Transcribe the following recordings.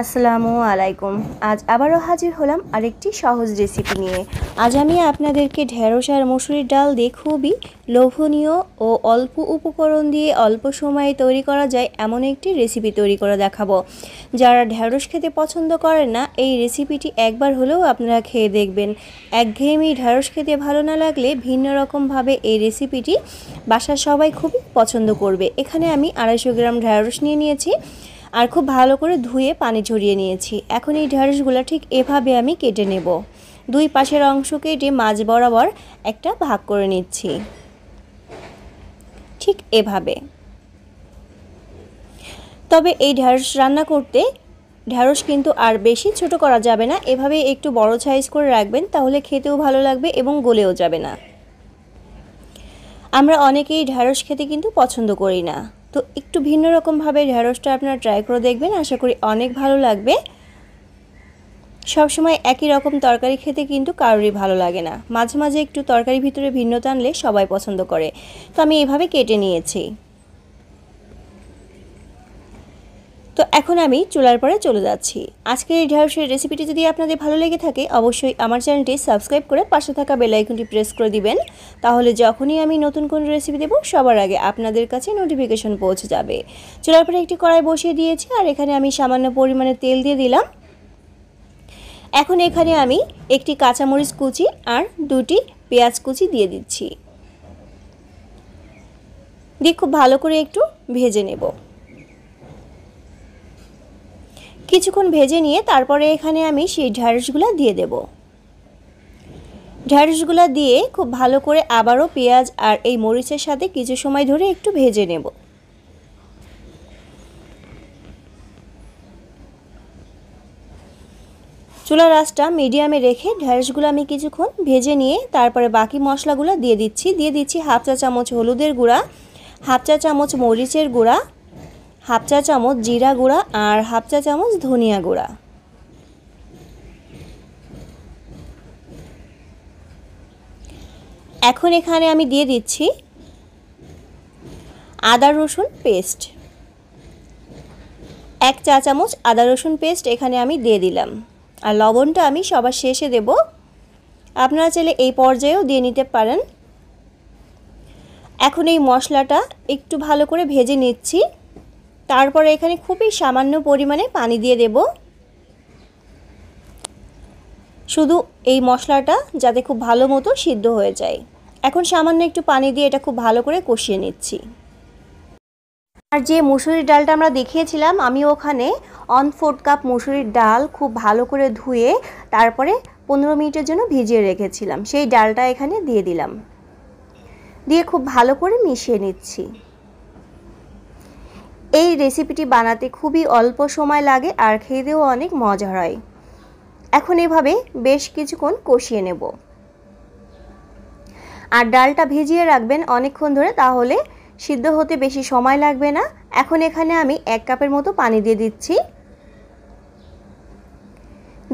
আসসালামু আলাইকুম আজ আবারও হাজির হলাম আরেকটি সহজ রেসিপি নিয়ে আজ আমি আপনাদেরকে ঢেঁড়স আর মসুরির ডাল দিয়ে খুবই লোভনীয় ও অল্প উপকরণ দিয়ে অল্প সময়ে তৈরি করা যায় এমন একটি রেসিপি তৈরি করে দেখাবো যারা ঢেঁড়স খেতে পছন্দ করেন না এই রেসিপিটি একবার হলেও আপনারা খেয়ে দেখবেন একঘেয়েমি ঢেঁড়স খেতে ভালো না লাগলে ভিন্ন রকমভাবে এই রেসিপিটি বাসার সবাই খুবই পছন্দ করবে এখানে আমি আড়াইশো গ্রাম ঢেঁড়স নিয়ে নিয়েছি আর খুব ভালো করে ধুয়ে পানি ঝরিয়ে নিয়েছি এখন এই ঢেঁড়সগুলো ঠিক এভাবে আমি কেটে নেব দুই পাশের অংশ কেটে মাঝ বরাবর একটা ভাগ করে নিচ্ছি ঠিক এভাবে তবে এই ঢ্যাঁড়স রান্না করতে ঢ্যাঁড়স কিন্তু আর বেশি ছোট করা যাবে না এভাবে একটু বড় সাইজ করে রাখবেন তাহলে খেতেও ভালো লাগবে এবং গলেও যাবে না আমরা অনেকেই ঢ্যাঁড়স খেতে কিন্তু পছন্দ করি না তো একটু ভিন্ন রকমভাবে ওয়াশটা আপনারা ট্রাই করে দেখবেন আশা করি অনেক ভালো লাগবে সবসময় একই রকম তরকারি খেতে কিন্তু কারোরই ভালো লাগে না মাঝে মাঝে একটু তরকারির ভিতরে ভিন্নতা আনলে সবাই পছন্দ করে তো আমি এভাবে কেটে নিয়েছি তো এখন আমি চুলার পরে চলে যাচ্ছি আজকের এই ঢাউসের রেসিপিটি যদি আপনাদের ভালো লেগে থাকে অবশ্যই আমার চ্যানেলটি সাবস্ক্রাইব করে পাশে থাকা বেলাইকনটি প্রেস করে দিবেন তাহলে যখনই আমি নতুন কোনো রেসিপি দেবো সবার আগে আপনাদের কাছে নোটিফিকেশন পৌঁছে যাবে চুলার পরে একটি কড়াই বসিয়ে দিয়েছি আর এখানে আমি সামান্য পরিমাণে তেল দিয়ে দিলাম এখন এখানে আমি একটি কাঁচামরিচ কুচি আর দুটি পেঁয়াজ কুচি দিয়ে দিচ্ছি দিয়ে খুব ভালো করে একটু ভেজে নেব কিছুক্ষণ ভেজে নিয়ে তারপরে এখানে আমি সেই ঢ্যাঁড়সগুলো দিয়ে দেব ঢ্যাঁড়সগুলো দিয়ে খুব ভালো করে আবারও পেঁয়াজ আর এই মরিচের সাথে কিছু সময় ধরে একটু ভেজে নেব চুলা রাসটা মিডিয়ামে রেখে ঢ্যাঁড়সগুলো আমি কিছুক্ষণ ভেজে নিয়ে তারপরে বাকি মশলাগুলো দিয়ে দিচ্ছি দিয়ে দিচ্ছি হাফ চা চামচ হলুদের গুঁড়া হাফ চা চামচ মরিচের গুঁড়া হাফ চা চামচ জিরা গুঁড়া আর হাফ চা চামচ ধনিয়া গুঁড়া এখন এখানে আমি দিয়ে দিচ্ছি আদা রসুন পেস্ট এক চা চামচ আদা রসুন পেস্ট এখানে আমি দিয়ে দিলাম আর লবণটা আমি সবার শেষে দেব আপনারা চাইলে এই পর্যায়েও দিয়ে নিতে পারেন এখন এই মশলাটা একটু ভালো করে ভেজে নিচ্ছি তারপরে এখানে খুবই সামান্য পরিমাণে পানি দিয়ে দেব শুধু এই মশলাটা যাতে খুব ভালো মতো সিদ্ধ হয়ে যায় এখন সামান্য একটু পানি দিয়ে এটা খুব ভালো করে কষিয়ে নিচ্ছি আর যে মুসুরির ডালটা আমরা দেখিয়েছিলাম আমি ওখানে অন ফোর কাপ মুসুরির ডাল খুব ভালো করে ধুয়ে তারপরে পনেরো মিনিটের জন্য ভিজিয়ে রেখেছিলাম সেই ডালটা এখানে দিয়ে দিলাম দিয়ে খুব ভালো করে মিশিয়ে নিচ্ছি এই রেসিপিটি বানাতে খুবই অল্প সময় লাগে আর খেতেও অনেক মজা হয় এখন এভাবে বেশ কিছুক্ষণ কষিয়ে নেব আর ডালটা ভিজিয়ে রাখবেন অনেকক্ষণ ধরে তাহলে সিদ্ধ হতে বেশি সময় লাগবে না এখন এখানে আমি এক কাপের মতো পানি দিয়ে দিচ্ছি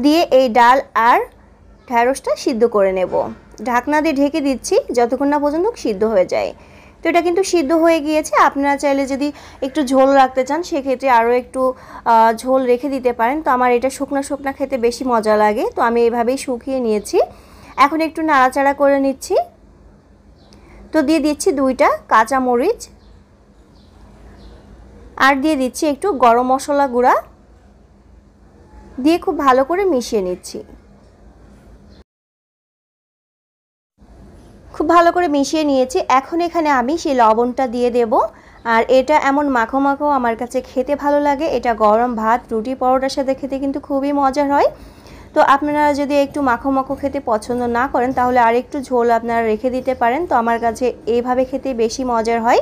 দিয়ে এই ডাল আর ঢ্যাঁড়সটা সিদ্ধ করে নেব ঢাকনা দিয়ে ঢেকে দিচ্ছি যতক্ষণ না পর্যন্ত সিদ্ধ হয়ে যায় তো এটা কিন্তু সিদ্ধ হয়ে গিয়েছে আপনারা চাইলে যদি একটু ঝোল রাখতে চান সেক্ষেত্রে আরও একটু ঝোল রেখে দিতে পারেন তো আমার এটা শুকনা শুকনা খেতে বেশি মজা লাগে তো আমি এভাবেই শুকিয়ে নিয়েছি এখন একটু নাড়াচাড়া করে নিচ্ছি তো দিয়ে দিচ্ছি দুইটা কাঁচা মরিচ আর দিয়ে দিচ্ছি একটু গরম মশলা গুঁড়া দিয়ে খুব ভালো করে মিশিয়ে নিচ্ছি খুব ভালো করে মিশিয়ে নিয়েছি এখন এখানে আমি সেই লবণটা দিয়ে দেব আর এটা এমন মাখো মাখো আমার কাছে খেতে ভালো লাগে এটা গরম ভাত রুটি পরোটার সাথে খেতে কিন্তু খুবই মজার হয় তো আপনারা যদি একটু মাখো মাখো খেতে পছন্দ না করেন তাহলে আর একটু ঝোল আপনারা রেখে দিতে পারেন তো আমার কাছে এইভাবে খেতে বেশি মজার হয়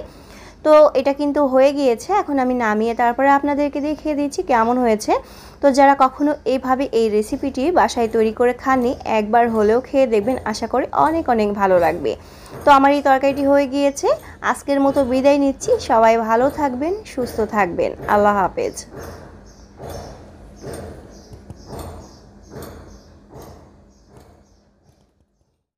তো এটা কিন্তু হয়ে গিয়েছে এখন আমি নামিয়ে তারপরে আপনাদেরকে দেখিয়ে দিচ্ছি কেমন হয়েছে তো যারা কখনো এইভাবে এই রেসিপিটি বাসায় তৈরি করে খাননি একবার হলেও খেয়ে দেখবেন আশা করি অনেক অনেক ভালো লাগবে তো আমার এই তরকারিটি হয়ে গিয়েছে আজকের মতো বিদায় নিচ্ছি সবাই ভালো থাকবেন সুস্থ থাকবেন আল্লাহ হাফেজ